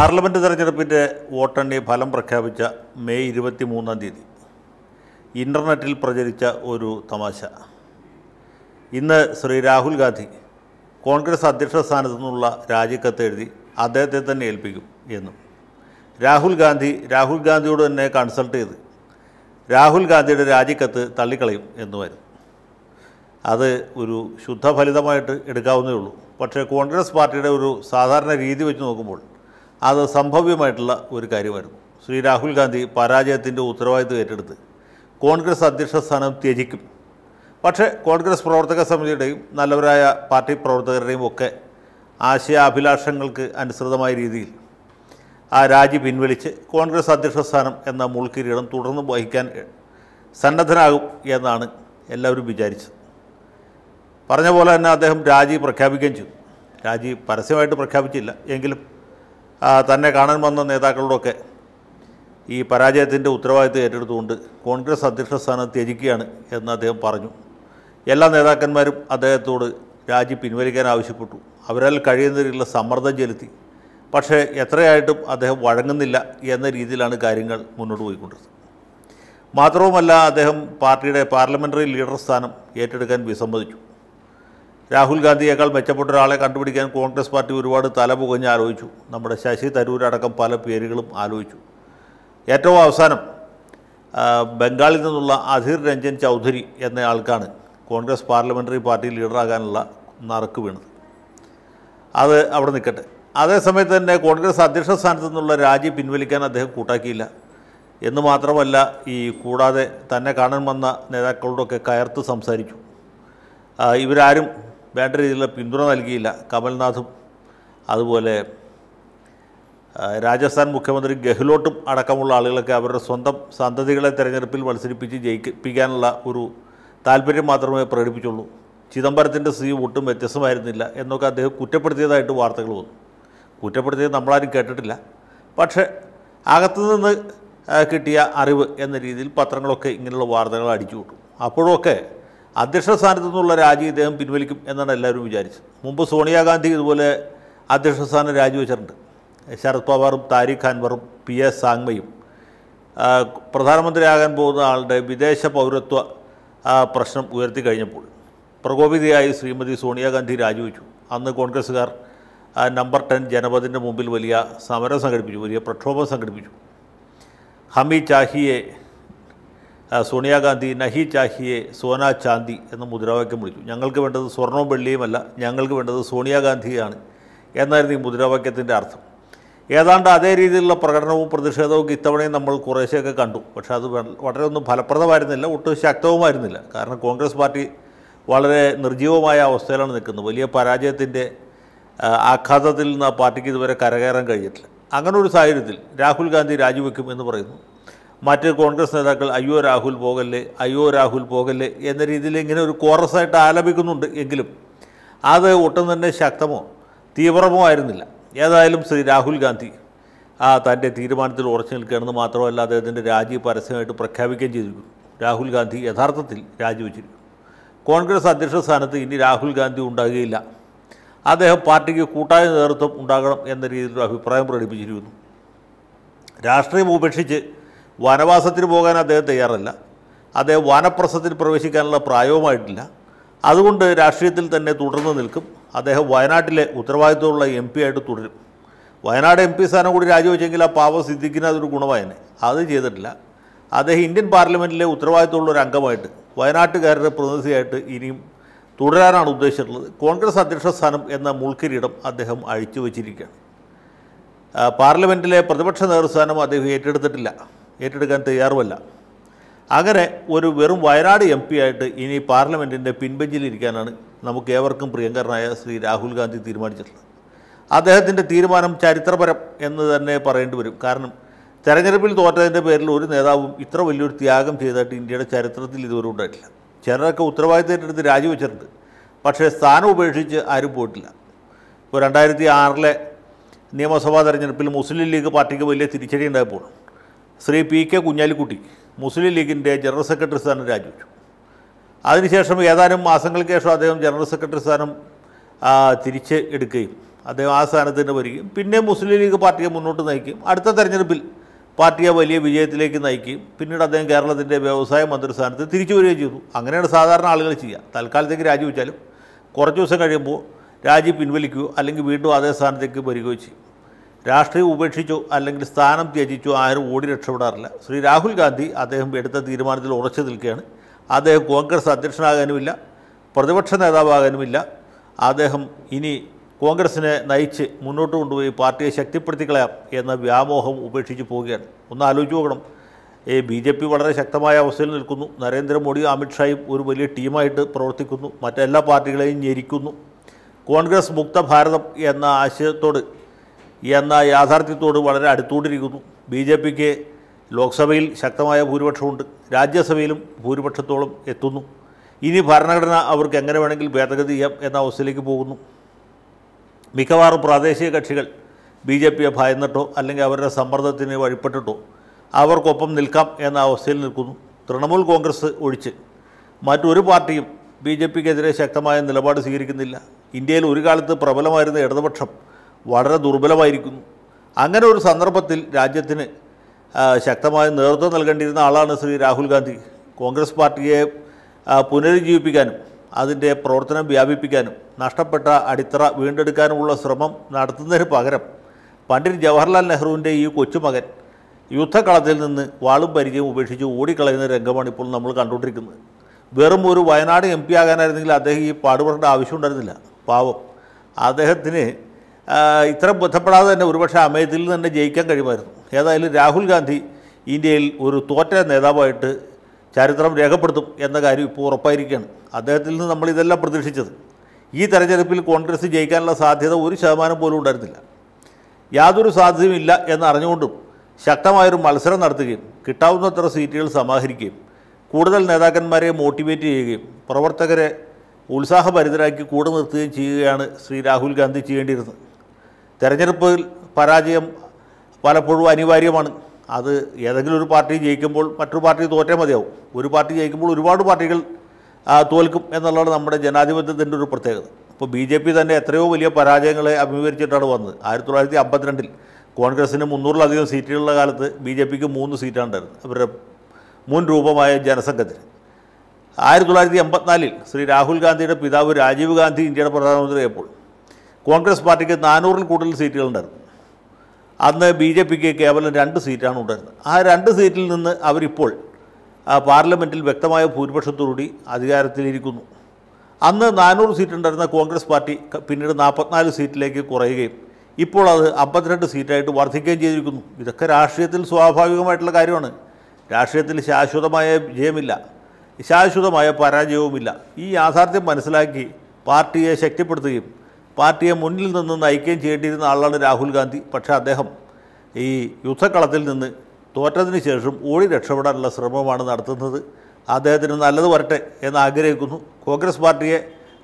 parliament തെരഞ്ഞെടുപ്പിൻ്റെ വോട്ടെണ്ണി ഫലം പ്രഖ്യാപിച്ച മെയ് ഇരുപത്തി മൂന്നാം തീയതി ഇൻ്റർനെറ്റിൽ പ്രചരിച്ച ഒരു തമാശ ഇന്ന് ശ്രീ രാഹുൽ ഗാന്ധി കോൺഗ്രസ് അധ്യക്ഷ സ്ഥാനത്തു നിന്നുള്ള രാജിക്കത്ത് എഴുതി അദ്ദേഹത്തെ തന്നെ ഏൽപ്പിക്കും എന്നും രാഹുൽ ഗാന്ധി രാഹുൽ ഗാന്ധിയോട് തന്നെ കൺസൾട്ട് ചെയ്ത് രാഹുൽ ഗാന്ധിയുടെ രാജിക്കത്ത് തള്ളിക്കളയും എന്നുമായിരുന്നു അത് ഒരു ശുദ്ധ എടുക്കാവുന്നേ ഉള്ളൂ പക്ഷേ കോൺഗ്രസ് പാർട്ടിയുടെ ഒരു സാധാരണ രീതി വെച്ച് നോക്കുമ്പോൾ അത് സംഭവ്യമായിട്ടുള്ള ഒരു കാര്യമായിരുന്നു ശ്രീ രാഹുൽ ഗാന്ധി പരാജയത്തിൻ്റെ ഉത്തരവാദിത്വം ഏറ്റെടുത്ത് കോൺഗ്രസ് അധ്യക്ഷ സ്ഥാനം ത്യജിക്കും പക്ഷേ കോൺഗ്രസ് പ്രവർത്തക സമിതിയുടെയും നല്ലവരായ പാർട്ടി പ്രവർത്തകരുടെയും ഒക്കെ ആശയാഭിലാഷങ്ങൾക്ക് അനുസൃതമായ രീതിയിൽ ആ രാജി പിൻവലിച്ച് കോൺഗ്രസ് അധ്യക്ഷ സ്ഥാനം എന്ന മുൾക്കിരീടം തുടർന്ന് വഹിക്കാൻ സന്നദ്ധനാകും എന്നാണ് എല്ലാവരും വിചാരിച്ചത് പറഞ്ഞ പോലെ തന്നെ അദ്ദേഹം രാജി പ്രഖ്യാപിക്കുകയും ചെയ്തു രാജി പരസ്യമായിട്ട് പ്രഖ്യാപിച്ചില്ല എങ്കിലും തന്നെ കാണാൻ വന്ന നേതാക്കളോടൊക്കെ ഈ പരാജയത്തിൻ്റെ ഉത്തരവാദിത്വം ഏറ്റെടുത്തുകൊണ്ട് കോൺഗ്രസ് അധ്യക്ഷ സ്ഥാനം ത്യജിക്കുകയാണ് എന്ന് അദ്ദേഹം പറഞ്ഞു എല്ലാ നേതാക്കന്മാരും അദ്ദേഹത്തോട് രാജി പിൻവലിക്കാൻ ആവശ്യപ്പെട്ടു അവരാൽ കഴിയുന്ന സമ്മർദ്ദം ചെലുത്തി പക്ഷേ എത്രയായിട്ടും അദ്ദേഹം വഴങ്ങുന്നില്ല എന്ന രീതിയിലാണ് കാര്യങ്ങൾ മുന്നോട്ട് പോയിക്കൊണ്ടിരുന്നത് മാത്രവുമല്ല അദ്ദേഹം പാർട്ടിയുടെ പാർലമെൻ്ററി ലീഡർ സ്ഥാനം ഏറ്റെടുക്കാൻ വിസമ്മതിച്ചു രാഹുൽ ഗാന്ധിയേക്കാൾ മെച്ചപ്പെട്ട ഒരാളെ കണ്ടുപിടിക്കാൻ കോൺഗ്രസ് പാർട്ടി ഒരുപാട് തലപുകഞ്ഞ് ആലോചിച്ചു നമ്മുടെ ശശി തരൂരടക്കം പല പേരുകളും ആലോചിച്ചു ഏറ്റവും അവസാനം ബംഗാളിൽ നിന്നുള്ള അധീർ രഞ്ജൻ ചൗധരി എന്നയാൾക്കാണ് കോൺഗ്രസ് പാർലമെൻ്ററി പാർട്ടി ലീഡറാകാനുള്ള നറുക്ക് വീണത് അത് അവിടെ നിൽക്കട്ടെ അതേസമയത്ത് തന്നെ കോൺഗ്രസ് അധ്യക്ഷ സ്ഥാനത്തു നിന്നുള്ള രാജി പിൻവലിക്കാൻ അദ്ദേഹം കൂട്ടാക്കിയില്ല എന്ന് മാത്രമല്ല ഈ കൂടാതെ തന്നെ കാണാൻ വന്ന നേതാക്കളോടൊക്കെ കയർത്ത് സംസാരിച്ചു ഇവരാരും വേണ്ട രീതിയിലുള്ള പിന്തുണ നൽകിയില്ല കമൽനാഥും അതുപോലെ രാജസ്ഥാൻ മുഖ്യമന്ത്രി ഗെഹ്ലോട്ടും അടക്കമുള്ള ആളുകളൊക്കെ അവരുടെ സ്വന്തം സന്തതികളെ തെരഞ്ഞെടുപ്പിൽ മത്സരിപ്പിച്ച് ജയിപ്പിക്കാനുള്ള ഒരു താല്പര്യം മാത്രമേ പ്രകടിപ്പിച്ചുള്ളൂ ചിദംബരത്തിൻ്റെ സ്ഥിതി ഒട്ടും വ്യത്യസ്തമായിരുന്നില്ല എന്നൊക്കെ അദ്ദേഹം കുറ്റപ്പെടുത്തിയതായിട്ട് വാർത്തകൾ വന്നു കുറ്റപ്പെടുത്തിയത് നമ്മളാരും കേട്ടിട്ടില്ല പക്ഷേ അകത്തുനിന്ന് കിട്ടിയ അറിവ് എന്ന രീതിയിൽ പത്രങ്ങളൊക്കെ ഇങ്ങനെയുള്ള വാർത്തകൾ അടിച്ചു വിട്ടു അപ്പോഴൊക്കെ അധ്യക്ഷ സ്ഥാനത്തു നിന്നുള്ള രാജി ഇദ്ദേഹം പിൻവലിക്കും എന്നാണ് എല്ലാവരും വിചാരിച്ചത് മുമ്പ് സോണിയാഗാന്ധി ഇതുപോലെ അധ്യക്ഷ സ്ഥാനം രാജിവെച്ചിട്ടുണ്ട് ശരത് പവാറും താരിഖ് അൻവറും പി എസ് സാങ്മയും പ്രധാനമന്ത്രിയാകാൻ പോകുന്ന ആളുടെ വിദേശ പൗരത്വ പ്രശ്നം ഉയർത്തി കഴിഞ്ഞപ്പോൾ പ്രകോപിതയായി ശ്രീമതി സോണിയാഗാന്ധി രാജിവെച്ചു അന്ന് കോൺഗ്രസ്സുകാർ നമ്പർ ടെൻ ജനപദിൻ്റെ മുമ്പിൽ വലിയ സമരം സംഘടിപ്പിച്ചു വലിയ പ്രക്ഷോഭം സംഘടിപ്പിച്ചു ഹമി ചാഹിയെ സോണിയാഗാന്ധി നഹി ചാഹിയെ സോന ചാന്തി എന്ന മുദ്രാവാക്യം വിളിച്ചു ഞങ്ങൾക്ക് വേണ്ടത് സ്വർണവും വെള്ളിയുമല്ല ഞങ്ങൾക്ക് വേണ്ടത് സോണിയാഗാന്ധിയാണ് എന്നായിരുന്നു ഈ മുദ്രാവാക്യത്തിൻ്റെ അർത്ഥം ഏതാണ്ട് അതേ രീതിയിലുള്ള പ്രകടനവും പ്രതിഷേധവും ഇത്തവണയും നമ്മൾ കുറേശ്ശെയൊക്കെ കണ്ടു പക്ഷേ അത് വളരെ ഒന്നും ഫലപ്രദമായിരുന്നില്ല ഒട്ടും ശക്തവുമായിരുന്നില്ല കാരണം കോൺഗ്രസ് പാർട്ടി വളരെ നിർജീവമായ അവസ്ഥയിലാണ് നിൽക്കുന്നത് വലിയ പരാജയത്തിൻ്റെ ആഘാതത്തിൽ നിന്ന് ആ പാർട്ടിക്ക് ഇതുവരെ കരകയറാൻ കഴിഞ്ഞിട്ടില്ല അങ്ങനെ ഒരു സാഹചര്യത്തിൽ രാഹുൽ ഗാന്ധി രാജിവെക്കും എന്ന് പറയുന്നു മറ്റ് കോൺഗ്രസ് നേതാക്കൾ അയ്യോ രാഹുൽ പോകല്ലേ അയ്യോ രാഹുൽ പോകല്ലേ എന്ന രീതിയിൽ ഇങ്ങനെ ഒരു കോറസായിട്ട് ആലപിക്കുന്നുണ്ട് എങ്കിലും അത് ഒട്ടും തന്നെ ശക്തമോ തീവ്രമോ ആയിരുന്നില്ല ഏതായാലും ശ്രീ രാഹുൽ ഗാന്ധി ആ തൻ്റെ തീരുമാനത്തിൽ ഉറച്ചു നിൽക്കുകയാണെന്ന് മാത്രമല്ല അദ്ദേഹത്തിൻ്റെ രാജി പരസ്യമായിട്ട് പ്രഖ്യാപിക്കുകയും ചെയ്തിരിക്കുന്നു രാഹുൽ ഗാന്ധി യഥാർത്ഥത്തിൽ രാജിവെച്ചിരിക്കുന്നു കോൺഗ്രസ് അധ്യക്ഷ സ്ഥാനത്ത് ഇനി രാഹുൽ ഗാന്ധി ഉണ്ടാകുകയില്ല അദ്ദേഹം പാർട്ടിക്ക് കൂട്ടായ നേതൃത്വം ഉണ്ടാകണം എന്ന രീതിയിലൊരു അഭിപ്രായം പ്രകടിപ്പിച്ചിരിക്കുന്നു രാഷ്ട്രീയം ഉപേക്ഷിച്ച് വനവാസത്തിന് പോകാൻ അദ്ദേഹം തയ്യാറല്ല അദ്ദേഹം വനപ്രസത്തിൽ പ്രവേശിക്കാനുള്ള പ്രായവുമായിട്ടില്ല അതുകൊണ്ട് രാഷ്ട്രീയത്തിൽ തന്നെ തുടർന്ന് നിൽക്കും അദ്ദേഹം വയനാട്ടിലെ ഉത്തരവാദിത്തമുള്ള എം പി ആയിട്ട് തുടരും വയനാട് എം പി സ്ഥാനം കൂടി രാജിവെച്ചെങ്കിൽ ആ പാവ സിദ്ദിഖിന് അതൊരു ഗുണമായനെ അത് ചെയ്തിട്ടില്ല അദ്ദേഹം ഇന്ത്യൻ പാർലമെൻറ്റിലെ ഉത്തരവാദിത്തമുള്ള ഒരു അംഗമായിട്ട് വയനാട്ടുകാരുടെ പ്രതിനിധിയായിട്ട് ഇനിയും തുടരാനാണ് ഉദ്ദേശിച്ചിട്ടുള്ളത് കോൺഗ്രസ് അധ്യക്ഷ സ്ഥാനം എന്ന മുൾക്കിരീടം അദ്ദേഹം അഴിച്ചു വച്ചിരിക്കുകയാണ് പാർലമെൻറ്റിലെ പ്രതിപക്ഷ നേതൃസ്ഥാനം അദ്ദേഹം ഏറ്റെടുത്തിട്ടില്ല ഏറ്റെടുക്കാൻ തയ്യാറുമല്ല അങ്ങനെ ഒരു വെറും വയനാട് എം പി ആയിട്ട് ഇനി പാർലമെൻറ്റിൻ്റെ പിൻബെഞ്ചിലിരിക്കാനാണ് നമുക്ക് ഏവർക്കും പ്രിയങ്കരനായ ശ്രീ രാഹുൽ ഗാന്ധി തീരുമാനിച്ചിട്ടുള്ളത് അദ്ദേഹത്തിൻ്റെ തീരുമാനം ചരിത്രപരം എന്ന് തന്നെ പറയേണ്ടി വരും കാരണം തെരഞ്ഞെടുപ്പിൽ തോറ്റതിൻ്റെ പേരിൽ ഒരു നേതാവും ഇത്ര വലിയൊരു ത്യാഗം ചെയ്തായിട്ട് ഇന്ത്യയുടെ ചരിത്രത്തിൽ ഇതുവരെ ഉണ്ടായിട്ടില്ല ചിലരൊക്കെ ഉത്തരവാദിത്തത്തിനെടുത്ത് രാജിവെച്ചിട്ടുണ്ട് പക്ഷേ സ്ഥാനം ഉപേക്ഷിച്ച് ആരും പോയിട്ടില്ല ഇപ്പോൾ രണ്ടായിരത്തി ആറിലെ നിയമസഭാ തെരഞ്ഞെടുപ്പിൽ മുസ്ലിം ലീഗ് പാർട്ടിക്ക് വലിയ തിരിച്ചടി ഉണ്ടായപ്പോൾ Shri P K Kunhalikutty Muslim ലീഗിൻ്റെ ജനറൽ സെക്രട്ടറി സ്ഥാനം രാജിവെച്ചു അതിനുശേഷം ഏതാനും മാസങ്ങൾക്ക് ശേഷം അദ്ദേഹം ജനറൽ സെക്രട്ടറി സ്ഥാനം തിരിച്ച് എടുക്കുകയും അദ്ദേഹം ആ സ്ഥാനത്ത് തന്നെ വരികയും പിന്നെ മുസ്ലിം ലീഗ് പാർട്ടിയെ മുന്നോട്ട് നയിക്കും അടുത്ത തെരഞ്ഞെടുപ്പിൽ പാർട്ടിയെ വലിയ വിജയത്തിലേക്ക് നയിക്കുകയും പിന്നീട് അദ്ദേഹം കേരളത്തിൻ്റെ വ്യവസായ മന്ത്രി സ്ഥാനത്ത് തിരിച്ചു വരികയും ചെയ്തു അങ്ങനെയാണ് സാധാരണ ആളുകൾ ചെയ്യുക തൽക്കാലത്തേക്ക് രാജിവെച്ചാലും കുറച്ച് ദിവസം കഴിയുമ്പോൾ രാജി പിൻവലിക്കുകയോ അല്ലെങ്കിൽ വീണ്ടും അതേ സ്ഥാനത്തേക്ക് വരികയോ ചെയ്യും രാഷ്ട്രീയം ഉപേക്ഷിച്ചു അല്ലെങ്കിൽ സ്ഥാനം ത്യജിച്ചു ആരും ഓടി രക്ഷപ്പെടാറില്ല ശ്രീ രാഹുൽ ഗാന്ധി അദ്ദേഹം എടുത്ത തീരുമാനത്തിൽ ഉറച്ചു നിൽക്കുകയാണ് അദ്ദേഹം കോൺഗ്രസ് അധ്യക്ഷനാകാനുമില്ല പ്രതിപക്ഷ നേതാവാകാനുമില്ല അദ്ദേഹം ഇനി കോൺഗ്രസിനെ നയിച്ച് മുന്നോട്ട് കൊണ്ടുപോയി പാർട്ടിയെ ശക്തിപ്പെടുത്തിക്കളയാം എന്ന വ്യാമോഹം ഉപേക്ഷിച്ച് പോവുകയാണ് ഒന്ന് ആലോചിച്ച് നോക്കണം ഈ ബി ജെ പി വളരെ ശക്തമായ അവസ്ഥയിൽ നിൽക്കുന്നു നരേന്ദ്രമോദിയും അമിത്ഷായും ഒരു വലിയ ടീമായിട്ട് പ്രവർത്തിക്കുന്നു മറ്റെല്ലാ പാർട്ടികളെയും ഞെരിക്കുന്നു കോൺഗ്രസ് മുക്ത ഭാരതം എന്ന ആശയത്തോട് എന്ന യാഥാർത്ഥ്യത്തോട് വളരെ അടുത്തുകൊണ്ടിരിക്കുന്നു ബി ജെ പിക്ക് ലോക്സഭയിൽ ശക്തമായ ഭൂരിപക്ഷമുണ്ട് രാജ്യസഭയിലും ഭൂരിപക്ഷത്തോളം എത്തുന്നു ഇനി ഭരണഘടന അവർക്ക് എങ്ങനെ വേണമെങ്കിൽ ഭേദഗതി ചെയ്യാം എന്ന അവസ്ഥയിലേക്ക് പോകുന്നു മിക്കവാറും പ്രാദേശിക കക്ഷികൾ ബി ജെ പിയെ ഭയന്നിട്ടോ അല്ലെങ്കിൽ അവരുടെ സമ്മർദ്ദത്തിന് വഴിപ്പെട്ടിട്ടോ അവർക്കൊപ്പം നിൽക്കാം എന്ന അവസ്ഥയിൽ നിൽക്കുന്നു തൃണമൂൽ കോൺഗ്രസ് ഒഴിച്ച് മറ്റൊരു പാർട്ടിയും ബി ജെ പിക്കെതിരെ ശക്തമായ നിലപാട് സ്വീകരിക്കുന്നില്ല ഇന്ത്യയിൽ ഒരു കാലത്ത് പ്രബലമായിരുന്ന ഇടതുപക്ഷം വളരെ ദുർബലമായിരിക്കുന്നു അങ്ങനെ ഒരു സന്ദർഭത്തിൽ രാജ്യത്തിന് ശക്തമായ നേതൃത്വം നൽകേണ്ടിയിരുന്ന ആളാണ് ശ്രീ രാഹുൽ ഗാന്ധി കോൺഗ്രസ് പാർട്ടിയെ പുനരുജ്ജീവിപ്പിക്കാനും അതിൻ്റെ പ്രവർത്തനം വ്യാപിപ്പിക്കാനും നഷ്ടപ്പെട്ട അടിത്തറ വീണ്ടെടുക്കാനുമുള്ള ശ്രമം നടത്തുന്നതിന് പകരം പണ്ഡിറ്റ് ജവഹർലാൽ നെഹ്റുവിൻ്റെ ഈ കൊച്ചുമകൻ യുദ്ധക്കളത്തിൽ നിന്ന് വാളും പരിചയം ഉപേക്ഷിച്ച് ഓടിക്കളയുന്ന രംഗമാണ് ഇപ്പോൾ നമ്മൾ കണ്ടുകൊണ്ടിരിക്കുന്നത് വെറും ഒരു വയനാട് എം പി ആകാനായിരുന്നെങ്കിൽ അദ്ദേഹം ഈ പാടുപെടേണ്ട ആവശ്യം ഉണ്ടായിരുന്നില്ല പാവം അദ്ദേഹത്തിന് ഇത്ര ബന്ധപ്പെടാതെ തന്നെ ഒരുപക്ഷെ അമേത്തിയിൽ തന്നെ ജയിക്കാൻ കഴിയുമായിരുന്നു ഏതായാലും രാഹുൽ ഗാന്ധി ഇന്ത്യയിൽ ഒരു തോറ്റ നേതാവായിട്ട് ചരിത്രം രേഖപ്പെടുത്തും എന്ന കാര്യം ഇപ്പോൾ ഉറപ്പായിരിക്കുകയാണ് അദ്ദേഹത്തിൽ നിന്ന് നമ്മൾ ഇതെല്ലാം പ്രതീക്ഷിച്ചത് ഈ തെരഞ്ഞെടുപ്പിൽ കോൺഗ്രസ് ജയിക്കാനുള്ള സാധ്യത ഒരു ശതമാനം പോലും ഉണ്ടായിരുന്നില്ല യാതൊരു സാധ്യതയും ഇല്ല എന്നറിഞ്ഞുകൊണ്ടും ശക്തമായൊരു മത്സരം നടത്തുകയും കിട്ടാവുന്നത്ര സീറ്റുകൾ സമാഹരിക്കുകയും കൂടുതൽ നേതാക്കന്മാരെ മോട്ടിവേറ്റ് ചെയ്യുകയും പ്രവർത്തകരെ ഉത്സാഹഭരിതരാക്കി കൂടെ നിർത്തുകയും ചെയ്യുകയാണ് ശ്രീ രാഹുൽ ഗാന്ധി ചെയ്യേണ്ടിയിരുന്നത് തെരഞ്ഞെടുപ്പിൽ പരാജയം പലപ്പോഴും അനിവാര്യമാണ് അത് ഏതെങ്കിലും ഒരു പാർട്ടി ജയിക്കുമ്പോൾ മറ്റൊരു പാർട്ടി തോറ്റേ മതിയാവും ഒരു പാർട്ടി ജയിക്കുമ്പോൾ ഒരുപാട് പാർട്ടികൾ തോൽക്കും എന്നുള്ളതാണ് നമ്മുടെ ജനാധിപത്യത്തിൻ്റെ ഒരു പ്രത്യേകത ഇപ്പോൾ ബി ജെ പി തന്നെ എത്രയോ വലിയ പരാജയങ്ങളെ അഭിമുഖീകരിച്ചിട്ടാണ് വന്നത് ആയിരത്തി തൊള്ളായിരത്തി അമ്പത്തിരണ്ടിൽ കോൺഗ്രസിന് മുന്നൂറിലധികം സീറ്റുകളുള്ള കാലത്ത് ബി ജെ പിക്ക് മൂന്ന് സീറ്റാണ്ടായിരുന്നു അവരുടെ മുൻ രൂപമായ ജനസംഘത്തിന് ആയിരത്തി തൊള്ളായിരത്തി എൺപത്തിനാലിൽ ശ്രീ രാഹുൽ ഗാന്ധിയുടെ പിതാവ് രാജീവ് ഗാന്ധി ഇന്ത്യയുടെ പ്രധാനമന്ത്രിയായപ്പോൾ കോൺഗ്രസ് പാർട്ടിക്ക് നാനൂറിൽ കൂടുതൽ സീറ്റുകളുണ്ടായിരുന്നു അന്ന് ബി ജെ പിക്ക് കേവലം രണ്ട് സീറ്റാണ് ഉണ്ടായിരുന്നത് ആ രണ്ട് സീറ്റിൽ നിന്ന് അവരിപ്പോൾ പാർലമെൻറ്റിൽ വ്യക്തമായ ഭൂരിപക്ഷത്തോടുകൂടി അധികാരത്തിലിരിക്കുന്നു അന്ന് നാനൂറ് സീറ്റുണ്ടായിരുന്ന കോൺഗ്രസ് പാർട്ടി പിന്നീട് നാൽപ്പത്തിനാല് സീറ്റിലേക്ക് കുറയുകയും ഇപ്പോൾ അത് അമ്പത്തിരണ്ട് സീറ്റായിട്ട് വർദ്ധിക്കുകയും ചെയ്തിരിക്കുന്നു ഇതൊക്കെ രാഷ്ട്രീയത്തിൽ സ്വാഭാവികമായിട്ടുള്ള കാര്യമാണ് രാഷ്ട്രീയത്തിൽ ശാശ്വതമായ വിജയമില്ല ശാശ്വതമായ പരാജയവുമില്ല ഈ യാഥാർത്ഥ്യം മനസ്സിലാക്കി പാർട്ടിയെ ശക്തിപ്പെടുത്തുകയും പാർട്ടിയെ മുന്നിൽ നിന്ന് നയിക്കുകയും ചെയ്യേണ്ടിയിരുന്ന ആളാണ് രാഹുൽ ഗാന്ധി പക്ഷേ അദ്ദേഹം ഈ യുദ്ധക്കളത്തിൽ നിന്ന് തോറ്റതിന് ശേഷം ഓടി രക്ഷപ്പെടാനുള്ള ശ്രമമാണ് നടത്തുന്നത് അദ്ദേഹത്തിന് നല്ലത് വരട്ടെ എന്ന് ആഗ്രഹിക്കുന്നു കോൺഗ്രസ് പാർട്ടിയെ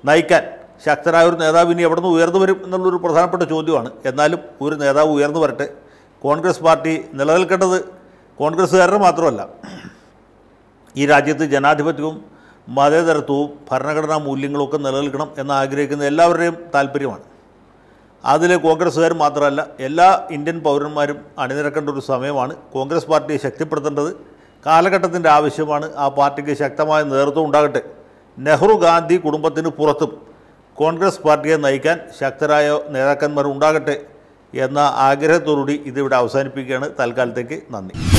നയിക്കാൻ ശക്തരായ ഒരു നേതാവ് ഇനി എവിടെ നിന്ന് ഉയർന്നു വരും എന്നുള്ളൊരു പ്രധാനപ്പെട്ട ചോദ്യമാണ് എന്നാലും ഒരു നേതാവ് ഉയർന്നു വരട്ടെ കോൺഗ്രസ് പാർട്ടി നിലനിൽക്കേണ്ടത് കോൺഗ്രസ്സുകാരുടെ മാത്രമല്ല ഈ രാജ്യത്ത് ജനാധിപത്യവും മതേതരത്വവും ഭരണഘടനാ മൂല്യങ്ങളൊക്കെ നിലനിൽക്കണം എന്ന് ആഗ്രഹിക്കുന്ന എല്ലാവരുടെയും താല്പര്യമാണ് അതിൽ കോൺഗ്രസ്സുകാർ മാത്രമല്ല എല്ലാ ഇന്ത്യൻ പൗരന്മാരും അണിനിരക്കേണ്ട ഒരു സമയമാണ് കോൺഗ്രസ് പാർട്ടിയെ ശക്തിപ്പെടുത്തേണ്ടത് കാലഘട്ടത്തിൻ്റെ ആവശ്യമാണ് ആ പാർട്ടിക്ക് ശക്തമായ നേതൃത്വം ഉണ്ടാകട്ടെ നെഹ്റു ഗാന്ധി കുടുംബത്തിന് പുറത്തും കോൺഗ്രസ് പാർട്ടിയെ നയിക്കാൻ ശക്തരായ നേതാക്കന്മാർ ഉണ്ടാകട്ടെ എന്ന ആഗ്രഹത്തോടുകൂടി ഇതിവിടെ അവസാനിപ്പിക്കുകയാണ് തൽക്കാലത്തേക്ക് നന്ദി